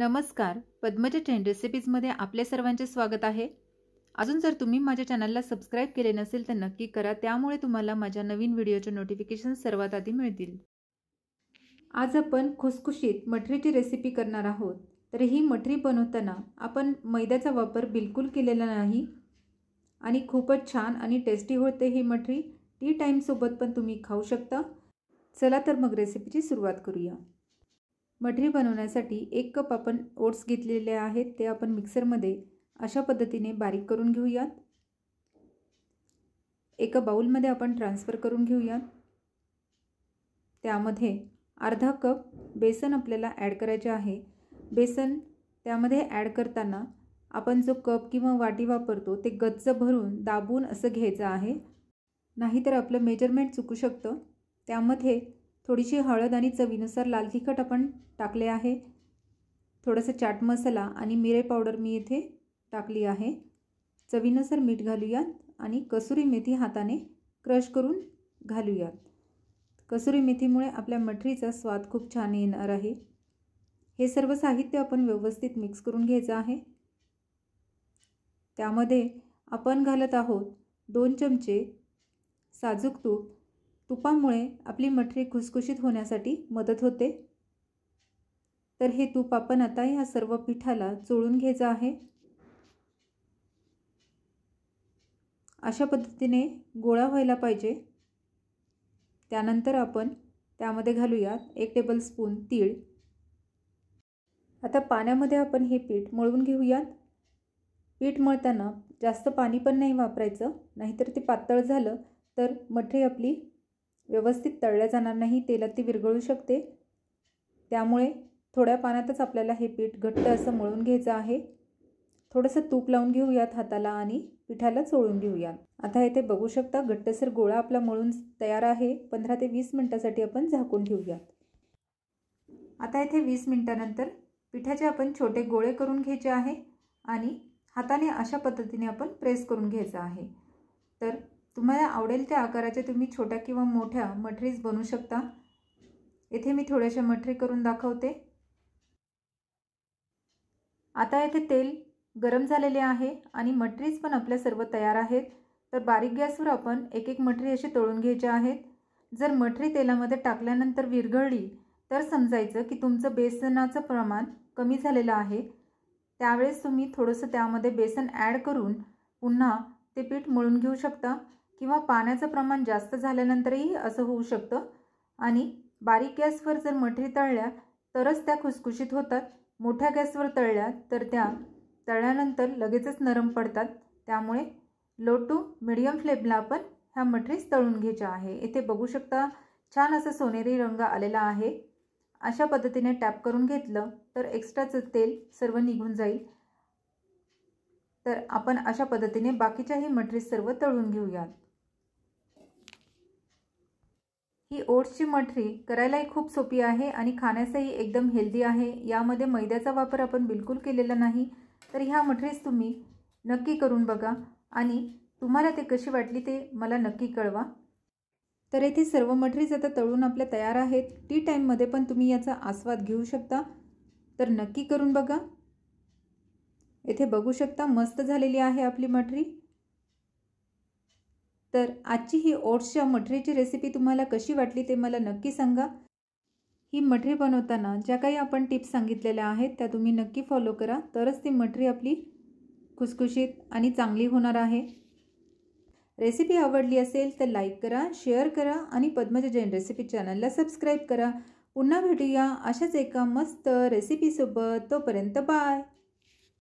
नमस्कार पद्मजा टेन रेसिपीजमध्ये आपल्या सर्वांचे स्वागत आहे अजून जर तुम्ही माझ्या चॅनलला सबस्क्राईब केले नसेल तर नक्की करा त्यामुळे तुम्हाला माझ्या नवीन व्हिडिओचे नोटिफिकेशन सर्वात आधी मिळतील आज आपण खुसखुशीत मठरीची रेसिपी करणार आहोत तर ही मठरी बनवताना आपण मैद्याचा वापर बिलकुल केलेला नाही आणि खूपच छान आणि टेस्टी होते ही मठरी टी टाईमसोबत पण तुम्ही खाऊ शकता चला तर मग रेसिपीची सुरुवात करूया मठरी बनवण्यासाठी एक कप आपण ओट्स घेतलेले आहेत ते आपण मिक्सरमध्ये अशा पद्धतीने बारीक करून घेऊयात एका बाऊलमध्ये आपण ट्रान्सफर करून घेऊयात त्यामध्ये अर्धा कप बेसन आपल्याला ॲड करायचे आहे बेसन त्यामध्ये ॲड करताना आपण जो कप किंवा वाटी वापरतो ते गच्च भरून दाबून असं घ्यायचं आहे नाहीतर आपलं मेजरमेंट चुकू शकतं त्यामध्ये थोडीशी हळद आणि चवीनुसार लाल तिखट आपण टाकले आहे थोडंसं चाट मसाला आणि मिरे पावडर मी इथे टाकली आहे चवीनुसार मीठ घालूयात आणि कसुरी मेथी हाताने क्रश करून घालूयात कसुरी मेथीमुळे आपल्या मठरीचा स्वाद खूप छान येणार आहे हे सर्व साहित्य आपण व्यवस्थित मिक्स करून घ्यायचं आहे त्यामध्ये आपण घालत आहोत दोन चमचे साजूक तूप तुपामुळे आपली मठरी खुसखुशीत होण्यासाठी मदत होते तर हे तूप आपण आता ह्या सर्व पिठाला चोळून घ्यायचं आहे अशा पद्धतीने गोळा व्हायला पाहिजे त्यानंतर आपण त्यामध्ये घालूयात एक टेबलस्पून तीळ आता पाण्यामध्ये आपण हे पीठ मळून घेऊयात पीठ मळताना जास्त पाणी पण नाही वापरायचं नाहीतर ते पातळ झालं तर मठरी आपली व्यवस्थित तळल्या जाणार नाही तेलात ती विरघळू शकते त्यामुळे थोड्या पाण्यातच आपल्याला हे पीठ घट्ट असं मळून घ्यायचं आहे थोडंसं तूप लावून घेऊयात हाताला आणि पिठाला चोळून घेऊयात आता इथे बघू शकता घट्टसर गोळा आपला मळून तयार आहे पंधरा ते वीस मिनटासाठी आपण झाकून ठेवूयात आता इथे वीस मिनटानंतर पिठाचे आपण छोटे गोळे करून घ्यायचे आहे आणि हाताने अशा पद्धतीने आपण प्रेस करून घ्यायचा आहे तर तुम्हाला आवडेल त्या आकाराच्या तुम्ही छोट्या किंवा मोठ्या मठरीज बनवू शकता येथे मी थोड्याशा मठरी करून दाखवते आता येथे तेल गरम झालेले आहे आणि मठरीज पण आपल्या सर्व तयार आहेत तर बारीक गॅसवर आपण एक एक मठरी अशी तळून घ्यायच्या आहेत जर मठरी तेलामध्ये टाकल्यानंतर विरघळली तर समजायचं की तुमचं बेसनाचं प्रमाण कमी झालेलं आहे त्यावेळेस तुम्ही थोडंसं त्यामध्ये बेसन ॲड करून पुन्हा ते पीठ मळून घेऊ शकता किंवा पाण्याचं प्रमाण जास्त झाल्यानंतरही असं होऊ शकतं आणि बारीक गॅसवर जर मठरी तळल्या तरच त्या खुसखुशीत होतात मोठ्या गॅसवर तळल्या तर त्या तळल्यानंतर लगेचच नरम पडतात त्यामुळे लो टू मिडियम फ्लेमला आपण ह्या मठरीस तळून घ्यायच्या आहे इथे बघू शकता छान असं सोनेरी रंग आलेला आहे अशा पद्धतीने टॅप करून घेतलं तर एक्स्ट्राचं तेल सर्व निघून जाईल तर आपण अशा पद्धतीने बाकीच्याही मटरीज सर्व तळून घेऊयात ही ओट्सची मठरी करायलाही खूप सोपी आहे आणि खाण्यासही एकदम हेल्दी आहे यामध्ये मैद्याचा वापर आपण बिलकुल केलेला नाही तर ह्या मठरीस तुम्ही नक्की करून बघा आणि तुम्हाला ते कशी वाटली ते मला नक्की कळवा तर येथे सर्व मठरीज आता तळून आपल्या तयार आहेत टी टाईममध्ये पण तुम्ही याचा आस्वाद घेऊ शकता तर नक्की करून बघा येथे बघू शकता मस्त झालेली आहे आपली मठरी तर आजची ही ओट्सच्या मठरीची रेसिपी तुम्हाला कशी वाटली ते मला नक्की सांगा ही मठरी बनवताना ज्या काही आपण टिप्स सांगितलेल्या आहेत त्या तुम्ही नक्की फॉलो करा तरच ती मठरी आपली खुसखुशीत आणि चांगली होणार आहे रेसिपी आवडली असेल तर लाईक करा शेअर करा आणि पद्मजा जैन रेसिपी चॅनलला सबस्क्राईब करा पुन्हा भेटूया अशाच एका मस्त रेसिपीसोबत तोपर्यंत बाय